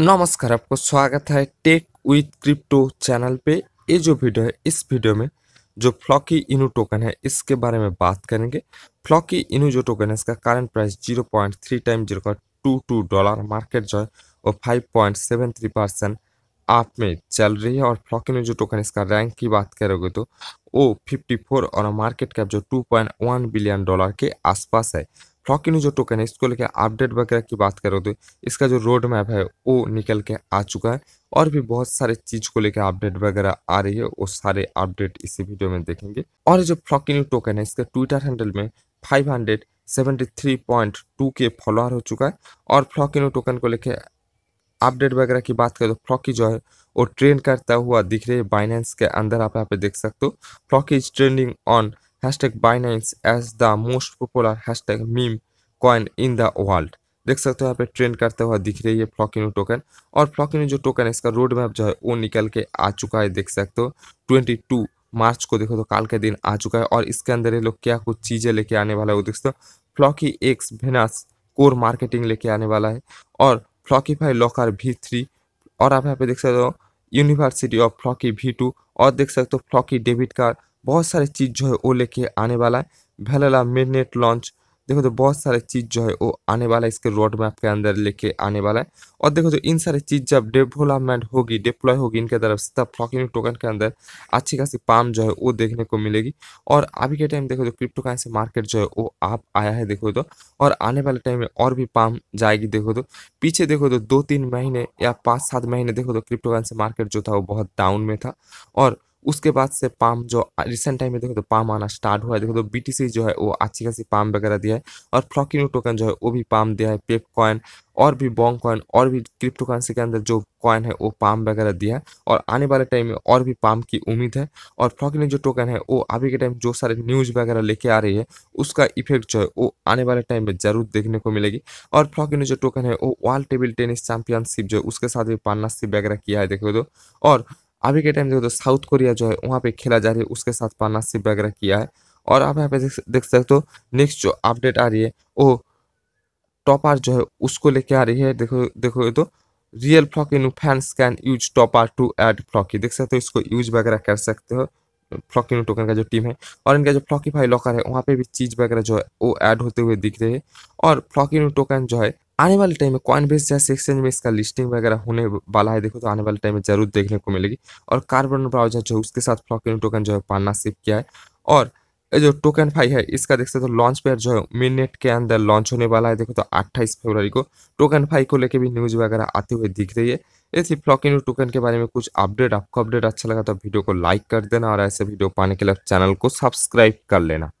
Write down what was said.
नमस्कार आपको स्वागत है टेक विथ क्रिप्टो चैनल पे ये जो वीडियो है इस वीडियो में जो फ्लॉकी इनू टोकन है इसके बारे में बात करेंगे फ्लॉकी इनू जो टोकन है इसका current price zero point three time zero two two dollar market जो है वो five point seven three percent आप में चल रही है और फ्लॉकी इनू जो टोकन इसका रैंक की बात करोगे तो वो फिफ्टी फोर और मार्केट कैप जो two point one billion dollar के आसपास है क्लॉक इन जो टोकन है इसको लेकर अपडेट वगैरह की बात करो तो इसका जो रोड मैप है वो निकल के आ चुका है और भी बहुत सारे चीज को लेकर अपडेट वगैरह आ रही है वो सारे अपडेट इसी वीडियो में देखेंगे और जो फ्लॉक टोकन है इसका ट्विटर हैंडल में five hundred seventy three point two के फॉलोअर हो चुका है और फ्लॉक इन टोकन को लेकर अपडेट वगैरह की बात करें तो फ्लॉकी जो है वो ट्रेंड करता हुआ दिख रही है बाइनेंस के अंदर आप यहाँ पे देख सकते हो Floki is trending on hashtag Binance as the most popular hashtag meme coin in the world देख सकते हो यहाँ पे ट्रेंड करते हुए दिख रही है फ्लॉकिनो टोकन और फ्लॉकिनो जो टोकन है इसका रोड मैप जो है वो निकल के आ चुका है देख सकते हो ट्वेंटी टू मार्च को देखो तो काल के दिन आ चुका है और इसके अंदर ये लोग क्या कुछ चीज़ें लेके आने वाला है वो देख सकते हो फ्लॉकी एक्स भेनास कोर मार्केटिंग लेके आने वाला है और फ्लॉकीफाई लॉकर वी थ्री और आप यहाँ पे देख सकते हो university of flocky V two और देख सकते हो फ्लॉकी डेबिट कार्ड बहुत सारे चीज़ जो है वो लेके आने वाला है वेलेला मिडनेट लॉन्च देखो तो बहुत सारे चीज़ जो है वो आने वाला है इसके रोड मैप के अंदर लेके आने वाला है और देखो तो इन सारे चीज़ जब डेवलपमेंट होगी डिप्लॉय होगी इनके तरफ से तब फ्लॉकिंग टोकन के अंदर अच्छी खासी पाम जो है वो देखने को मिलेगी और अभी के टाइम देखो तो क्रिप्टो करेंसी मार्केट जो है वो आप आया है देखो तो और आने वाले टाइम में और भी पाम जाएगी देखो तो पीछे देखो तो दो तीन महीने या पाँच सात महीने देखो तो क्रिप्टो करेंसी मार्केट जो था वो बहुत डाउन में था और उसके बाद से पाम जो रिसेंट टाइम में देखो तो पाम आना स्टार्ट हुआ है देखो तो बीटीसी जो है वो अच्छी खासी पाम वगैरह दिया है और फ्लॉकिनो टोकन जो है वो भी पाम दिया है पेप कॉइन और भी बॉन्ग कॉइन और भी क्रिप्टो करेंसी के अंदर जो कॉइन है वो पाम वगैरह दिया है और आने वाले टाइम में और भी पाम की उम्मीद है और फ्लॉकिनो जो टोकन है वो अभी के टाइम जो सारे न्यूज़ वगैरह लेके आ रही है उसका इफेक्ट जो है वो आने वाले टाइम में ज़रूर देखने को मिलेगी और फ्लॉकिनो जो टोकन है वो वर्ल्ड टेबल टेनिस चैंपियनशिप जो है उसके साथ भी पार्टनरशिप वगैरह किया है देखो तो और अभी के टाइम देखो तो साउथ कोरिया जो है वहाँ पे खेला जा रही है उसके साथ पार्टनरशिप वगैरह किया है और आप यहाँ पे देख सकते हो नेक्स्ट जो अपडेट आ रही है वो टॉपर जो है उसको लेके आ रही है देखो देखो ये तो real flocky no fans can use topper to add flocky देख सकते हो इसको यूज वगैरह कर सकते हो फ्लॉकिनो टोकन का जो टीम है और इनका जो फ्लॉकीफाई लॉकर है वहाँ पे भी चीज़ वगैरह जो है वो ऐड होते हुए दिख रही है और फ्लॉकिनो टोकन जो है आने वाले टाइम में कॉइन बेस जैसे एक्सचेंज में इसका लिस्टिंग वगैरह होने वाला है देखो तो आने वाले टाइम में जरूर देखने को मिलेगी और कार्बन ब्राउजर जो उसके साथ फ्लॉकिन टोकन जो है पार्टनरशिप किया है और जो टोकन फाई है इसका देख सकते हो तो लॉन्च पेयर जो है मिनट के अंदर लॉन्च होने वाला है देखो तो 28 फरवरी को टोकन फाई को लेके भी न्यूज़ वगैरह आते हुए दिख रही है ऐसी फ्लॉकिन टोकन के बारे में कुछ अपडेट आपको अपडेट अच्छा लगा तो वीडियो को लाइक कर देना और ऐसे वीडियो पाने के लिए चैनल को सब्सक्राइब कर लेना